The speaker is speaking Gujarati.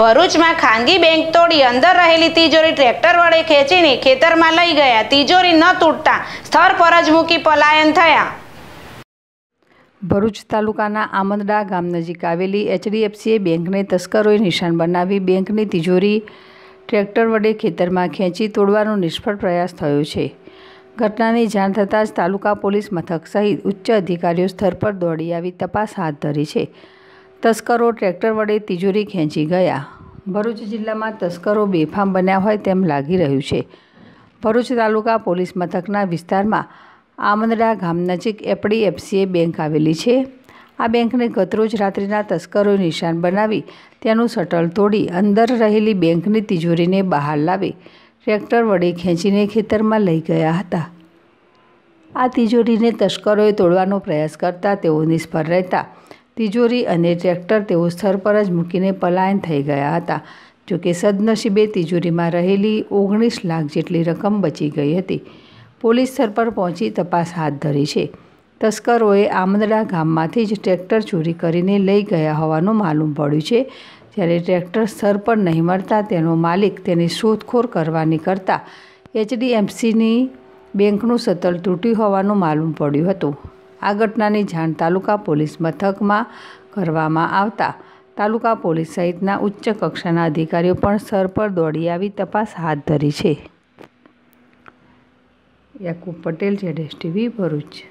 ભરૂચમાં ખાનગી બેંક તોડી અંદર રહેલી તિજોરી ટ્રેક્ટર વડે ખેંચીને ખેતરમાં લઈ ગયા તિજોરી ન તૂટતા સ્થળ પર જ મૂકી પલાયન થયા ભરૂચ તાલુકાના આમંદડા ગામ નજીક આવેલી એચડીએફસીએ બેંકને તસ્કરોએ નિશાન બનાવી બેંકની તિજોરી ટ્રેક્ટર વડે ખેતરમાં ખેંચી તોડવાનો નિષ્ફળ પ્રયાસ થયો છે ઘટનાની જાણ થતાં જ તાલુકા પોલીસ મથક સહિત ઉચ્ચ અધિકારીઓ સ્થળ પર દોડી આવી તપાસ હાથ ધરી છે તસ્કરો ટ્રેક્ટર વડે તિજોરી ખેંચી ગયા ભરૂચ જિલ્લામાં તસ્કરો બેફામ બન્યા હોય તેમ લાગી રહ્યું છે ભરૂચ તાલુકા પોલીસ મથકના વિસ્તારમાં આમંદડા ગામ નજીક એપડી એફસીએ બેંક આવેલી છે આ બેંકને ગતરોજ રાત્રિના તસ્કરોએ નિશાન બનાવી તેનું શટલ તોડી અંદર રહેલી બેંકની તિજોરીને બહાર લાવી ટ્રેક્ટર વડે ખેંચીને ખેતરમાં લઈ ગયા હતા આ તિજોરીને તસ્કરોએ તોડવાનો પ્રયાસ કરતા તેઓ નિષ્ફળ રહેતા તિજોરી અને ટ્રેક્ટર તેઓ સ્થળ પર જ મૂકીને પલાયન થઈ ગયા હતા જોકે સદનસીબે તિજોરીમાં રહેલી ઓગણીસ લાખ જેટલી રકમ બચી ગઈ હતી પોલીસ સ્થળ પર પહોંચી તપાસ હાથ ધરી છે તસ્કરોએ આમદડા ગામમાંથી જ ટ્રેક્ટર ચોરી કરીને લઈ ગયા હોવાનું માલુમ પડ્યું છે જ્યારે ટ્રેક્ટર સ્થળ પર નહીં મળતા તેનો માલિક તેની શોધખોર કરવાની કરતાં એચડીએમસીની બેંકનું સતલ તૂટ્યું હોવાનું માલુમ પડ્યું હતું આ ઘટનાની જાણ તાલુકા પોલીસ મથકમાં કરવામાં આવતા તાલુકા પોલીસ સહિતના ઉચ્ચ કક્ષાના અધિકારીઓ પણ સર પર દોડી આવી તપાસ હાથ ધરી છે યાકુબ પટેલ જેડેશ ટીવી ભરૂચ